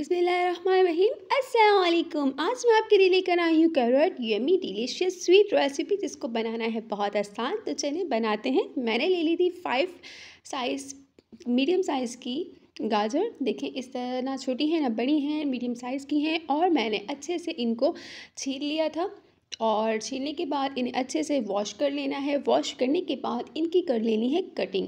अस्सलाम वालेकुम आज मैं आपके लिए लेकर आई हूँ carrot yummy delicious sweet recipe जिसको बनाना है बहुत आसान तो चलिए बनाते हैं मैंने ले ली थी फाइव साइज़ मीडियम साइज़ की गाजर देखें इस तरह ना छोटी है ना बड़ी है मीडियम साइज़ की हैं और मैंने अच्छे से इनको छील लिया था और छीलने के बाद इन्हें अच्छे से वॉश कर लेना है वॉश करने के बाद इनकी कर लेनी है कटिंग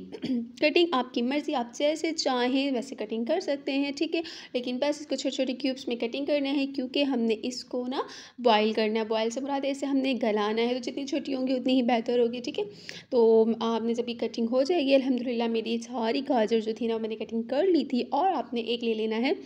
कटिंग आपकी मर्ज़ी आप जैसे चाहें वैसे कटिंग कर सकते हैं ठीक है लेकिन बस इसको छोटे छोटे क्यूब्स में कटिंग करना है क्योंकि हमने इसको ना बॉयल करना है बॉयल से मुराद ऐसे हमने गलाना है तो जितनी छोटी होंगी उतनी ही बेहतर होगी ठीक है तो आपने जब भी कटिंग हो जाएगी अलहमदिल्ला मेरी सारी गाजर जो थी ना मैंने कटिंग कर ली थी और आपने एक ले लेना है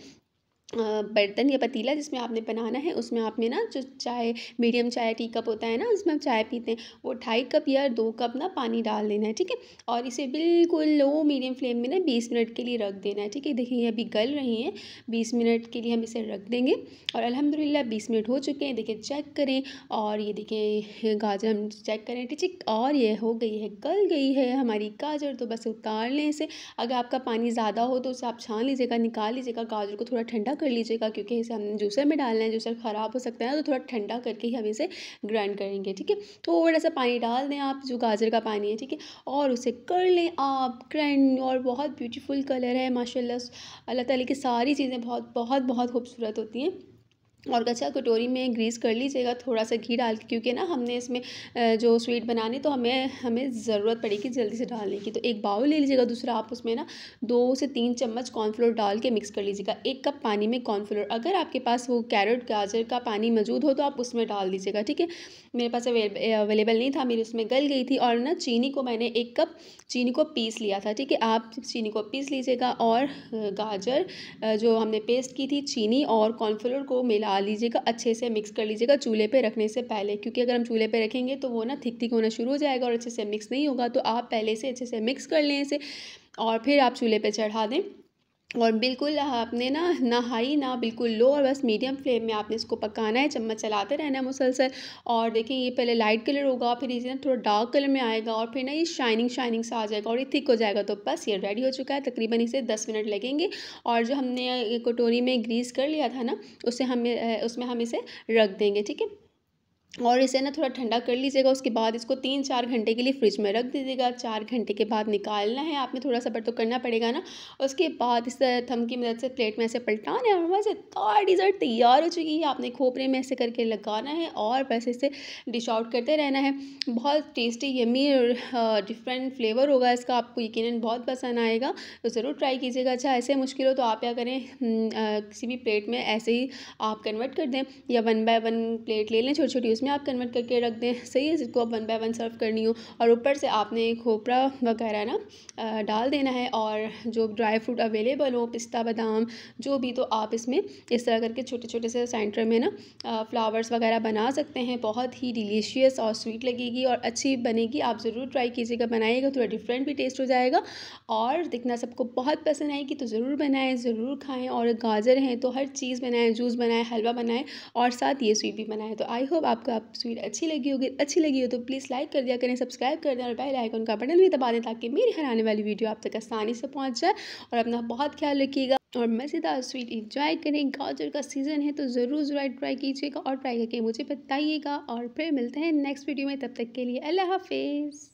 बर्तन या पतीला जिसमें आपने बनाना है उसमें आपने ना जो चाय मीडियम चाय टी कप होता है ना उसमें हम चाय पीते हैं वो ढाई कप या दो कप ना पानी डाल देना है ठीक है और इसे बिल्कुल लो मीडियम फ्लेम में ना बीस मिनट के लिए रख देना है ठीक है देखिए अभी गल रही हैं बीस मिनट के लिए हम इसे रख देंगे और अलहमदिल्ला बीस मिनट हो चुके हैं देखिए चेक करें और ये देखिए गाजर हम चेक करें ठीक और ये हो गई है गल गई है हमारी गाजर तो बस उतार लें इसे अगर आपका पानी ज़्यादा हो तो उसे आप छान लीजिएगा निकाल लीजिएगा गाजर को थोड़ा ठंडा कर लीजिएगा क्योंकि इसे हमने जूसर में डालना है जूसर ख़राब हो सकता है तो थोड़ा ठंडा करके ही हम इसे ग्राइंड करेंगे ठीक है तो थोड़ा सा पानी डाल दें आप जो गाजर का पानी है ठीक है और उसे कर लें आप ग्राइंड और बहुत ब्यूटीफुल कलर है माशाल्लाह अल्लाह ताली की सारी चीज़ें बहुत बहुत बहुत खूबसूरत होती हैं और अच्छा कटोरी में ग्रीस कर लीजिएगा थोड़ा सा घी डाल के क्योंकि ना हमने इसमें जो स्वीट बनानी तो हमें हमें ज़रूरत पड़ेगी जल्दी से डालने की तो एक बाउल ले लीजिएगा दूसरा आप उसमें ना दो से तीन चम्मच कॉर्नफ्लोर डाल के मिक्स कर लीजिएगा एक कप पानी में कॉर्नफ्लोर अगर आपके पास वो कैरेट गाजर का पानी मौजूद हो तो आप उसमें डाल दीजिएगा ठीक है मेरे पास अवेलेबल नहीं था मेरी उसमें गल गई थी और ना चीनी को मैंने एक कप चीनी को पीस लिया था ठीक है आप चीनी को पीस लीजिएगा और गाजर जो हमने पेस्ट की थी चीनी और कॉर्नफ्लोर को मिला ढा लीजिएगा अच्छे से मिक्स कर लीजिएगा चूल्हे पे रखने से पहले क्योंकि अगर हम चूल्हे पे रखेंगे तो वो ना थिक थिक होना शुरू हो जाएगा और अच्छे से मिक्स नहीं होगा तो आप पहले से अच्छे से मिक्स कर लें इसे और फिर आप चूल्हे पर चढ़ा दें और बिल्कुल आपने ना ना हाई ना बिल्कुल लो और बस मीडियम फ्लेम में आपने इसको पकाना है चम्मच चलाते रहना है मुसलसल और देखिए ये पहले लाइट कलर होगा फिर इसे ना थोड़ा डार्क कलर में आएगा और फिर ना ये शाइनिंग शाइनिंग सा आ जाएगा और ये थिक हो जाएगा तो बस ये रेडी हो चुका है तकरीबन इसे दस मिनट लगेंगे और जो हमने कटोरी में ग्रीस कर लिया था ना उसे हमें उसमें हम इसे रख देंगे ठीक है और इसे ना थोड़ा ठंडा कर लीजिएगा उसके बाद इसको तीन चार घंटे के लिए फ्रिज में रख दीजिएगा चार घंटे के बाद निकालना है आपने थोड़ा सफ़र तो करना पड़ेगा ना उसके बाद इस थम की मदद से प्लेट में ऐसे पलटाना है और बस इतना डिज़र्ट तैयार हो चुकी है आपने खोपरे में ऐसे करके लगाना है और बस इसे डिश आउट करते रहना है बहुत टेस्टी यमी और डिफरेंट फ्लेवर होगा इसका आपको यकीन बहुत पसंद आएगा तो ज़रूर ट्राई कीजिएगा अच्छा ऐसे मुश्किल हो तो आप क्या करें हम्म, किसी भी प्लेट में ऐसे ही आप कन्वर्ट कर दें या वन बाय वन प्लेट ले लें छोटी छोटी उसमें आप कन्वर्ट करके रख दें सही है जिसको आप वन बाय वन सर्व करनी हो और ऊपर से आपने खोपरा वगैरह ना डाल देना है और जो ड्राई फ्रूट अवेलेबल हो पिस्ता बादाम जो भी तो आप इसमें इस तरह करके छोटे छोटे से सेंटर में ना फ्लावर्स वगैरह बना सकते हैं बहुत ही डिलीशियस और स्वीट लगेगी और अच्छी बनेगी आप ज़रूर ट्राई कीजिएगा बनाइएगा थोड़ा डिफरेंट भी टेस्ट हो जाएगा और दिखना सबको बहुत पसंद आएगी तो ज़रूर बनाएँ ज़रूर खाएँ और गाजर हैं तो हर चीज़ बनाएँ जूस बनाएँ हलवा बनाएँ और साथ ये स्वीट भी बनाएँ तो आई होप आपका आपको आप तस्वीर अच्छी लगी होगी अच्छी लगी हो तो प्लीज़ लाइक कर दिया करें सब्सक्राइब कर दें और बेल आइकन का बटन भी दबा दें ताकि मेरी हर आने वाली वीडियो आप तक आसानी से पहुँच जाए और अपना बहुत ख्याल रखिएगा और मज़ेदार स्वीट इंजॉय करें गाजर का सीज़न है तो ज़रूर ज़रूर ट्राई कीजिएगा और ट्राई करके मुझे बताइएगा और फिर मिलते हैं नेक्स्ट वीडियो में तब तक के लिए अल्लाह हाफिज़